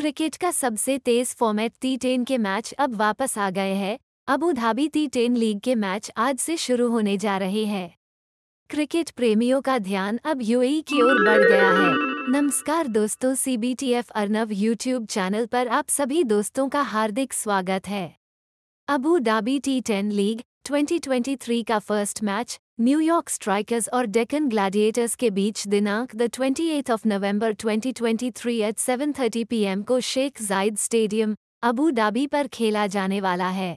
cricket का सबसे तेज फॉर्मेट टी टेन के मैच अब वापस आ गए हैं Abu Dhabi T ten league के मैच आज से शुरू होने जा रहे हैं क्रिकेट प्रेमियों का ध्यान अब यूएई e की ओर बढ़ गया है नमस्कार दोस्तों सीबीटीएफ अर्नव यूट्यूब चैनल पर आप सभी दोस्तों का हार्दिक स्वागत है Abu Dhabi T ten league 2023 का फर्स्ट मैच न्यूयॉर्क स्ट्राइकर्स और डेकन ग्लैडिएटर्स के बीच दिनांक the eighth of November 2023 eight 7:30 PM को शेख जायद स्टेडियम अबू धाबी पर खेला जाने वाला है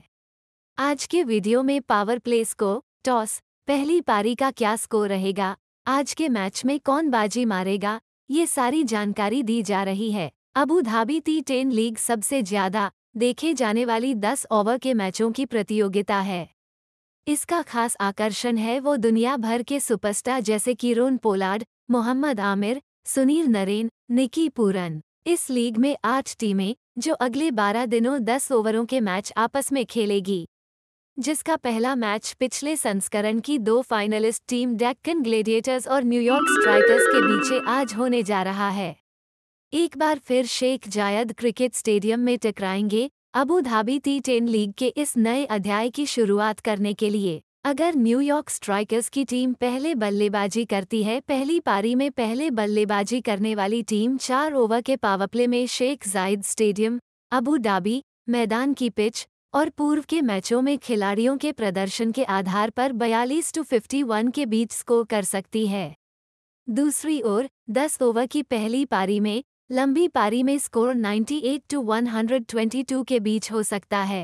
आज के वीडियो में पावर प्लेस को टॉस पहली पारी का क्या स्कोर रहेगा आज के मैच में कौन बाजी मारेगा ये सारी जानकारी दी जा रही है Abu Dhabi T ten league सबसे ज्यादा देखे जाने वाली 10 ओवर के मैचों की प्रतियोगिता है इसका खास आकर्षण है वो दुनिया भर के सुपरस्टार जैसे Kieron Pollard Mohammad Amir Sunil Narine Nicky Pooran इस लीग में आठ टीमें जो अगले बारह दिनों दस ओवरों के मैच आपस में खेलेगी जिसका पहला मैच पिछले संस्करण की दो फाइनलिस्ट टीम डेक्कन ग्लेडिएटर्स और न्यूयॉर्क स्ट्राइकर्स के पीछे आज होने जा रहा है एक बार फिर शेख जायद क्रिकेट स्टेडियम में टकराएंगे Abu Dhabi T ten league के इस नए अध्याय की शुरुआत करने के लिए अगर न्यूयॉर्क स्ट्राइकर्स की टीम पहले बल्लेबाजी करती है पहली पारी में पहले बल्लेबाजी करने वाली टीम चार ओवर के पावरप्ले में शेख जायद स्टेडियम अबू धाबी मैदान की पिच और पूर्व के मैचों में खिलाड़ियों के प्रदर्शन के आधार पर 42 टू 51 के बीच स्कोर कर सकती है दूसरी ओर 10 ओवर की पहली पारी में लंबी पारी में स्कोर 98 टू 122 के बीच हो सकता है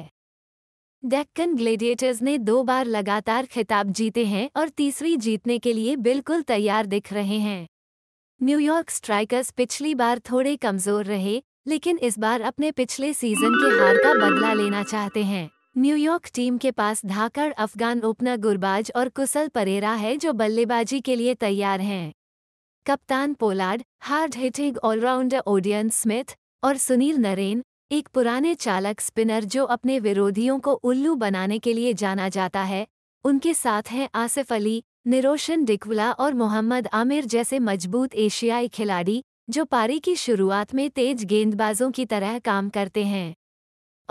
डेक्कन ग्लेडिएटर्स ने दो बार लगातार खिताब जीते हैं और तीसरी जीतने के लिए बिल्कुल तैयार दिख रहे हैं न्यूयॉर्क स्ट्राइकर्स पिछली बार थोड़े कमजोर रहे लेकिन इस बार अपने पिछले सीजन के हार का बदला लेना चाहते हैं न्यूयॉर्क टीम के पास धाकड़ अफगान ओपनर गुरबाज और कुसल परेरा है जो बल्लेबाजी के लिए तैयार हैं कप्तान Pollard hard hitting all rounder Odean Smith और सुनील नरेन एक पुराने चालक स्पिनर जो अपने विरोधियों को उल्लू बनाने के लिए जाना जाता है उनके साथ हैं आसिफ अली निरोशन डिकवला और मोहम्मद आमिर जैसे मजबूत एशियाई खिलाड़ी जो पारी की शुरुआत में तेज गेंदबाजों की तरह काम करते हैं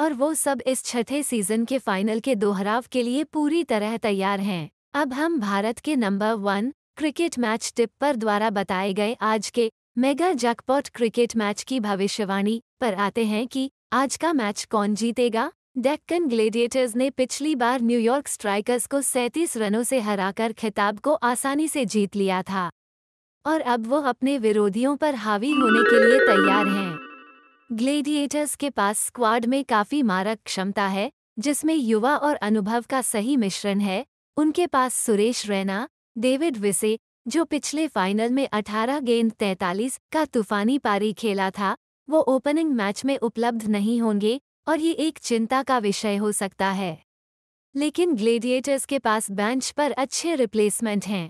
और वो सब इस छठे सीजन के फाइनल के दोहराव के लिए पूरी तरह तैयार हैं अब हम भारत के number one cricket match tip पर द्वारा बताए गए आज के मेगा जैकपॉट क्रिकेट मैच की भविष्यवाणी पर आते हैं कि आज का मैच कौन जीतेगा डेक्कन ग्लेडिएटर्स ने पिछली बार न्यूयॉर्क स्ट्राइकर्स को 37 रनों से हराकर खिताब को आसानी से जीत लिया था और अब वो अपने विरोधियों पर हावी होने के लिए तैयार हैं ग्लेडिएटर्स के पास स्क्वाड में काफी मारक क्षमता है जिसमें युवा और अनुभव का सही मिश्रण है उनके पास सुरेश रैना डेविड विसे जो पिछले फाइनल में 18 गेंद 43 का तूफानी पारी खेला था वो ओपनिंग मैच में उपलब्ध नहीं होंगे और ये एक चिंता का विषय हो सकता है लेकिन ग्लेडिएटर्स के पास बेंच पर अच्छे रिप्लेसमेंट हैं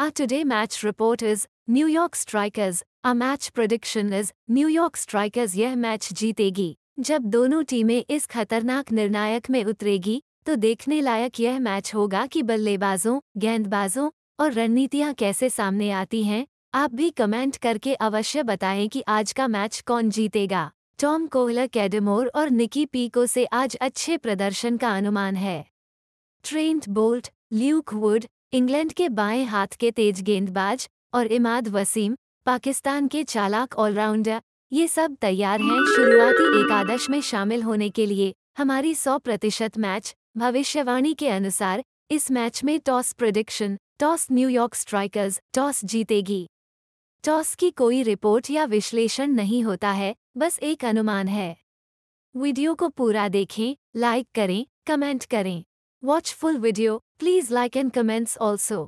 a today match report is New York Strikers a match prediction is New York Strikers यह मैच जीतेगी जब दोनों टीमें इस खतरनाक निर्णायक में उतरेगी तो देखने लायक यह मैच होगा कि बल्लेबाजों गेंदबाजों और रणनीतियां कैसे सामने आती हैं आप भी कमेंट करके अवश्य बताएं कि आज का मैच कौन जीतेगा टॉम कोहलर कैडेमोर और निकी पीको से आज अच्छे प्रदर्शन का अनुमान है Trent Boult Luke Wood England के बाएं हाथ के तेज गेंदबाज और इमाद वसीम पाकिस्तान के चालाक ऑलराउंडर ये सब तैयार हैं शुरुआती एकादश में शामिल होने के लिए हमारी 100 प्रतिशत मैच भविष्यवाणी के अनुसार इस मैच में toss prediction toss New York Strikers toss जीतेगी टॉस की कोई रिपोर्ट या विश्लेषण नहीं होता है बस एक अनुमान है वीडियो को पूरा देखें लाइक करें कमेंट करें watchful video please like and comments also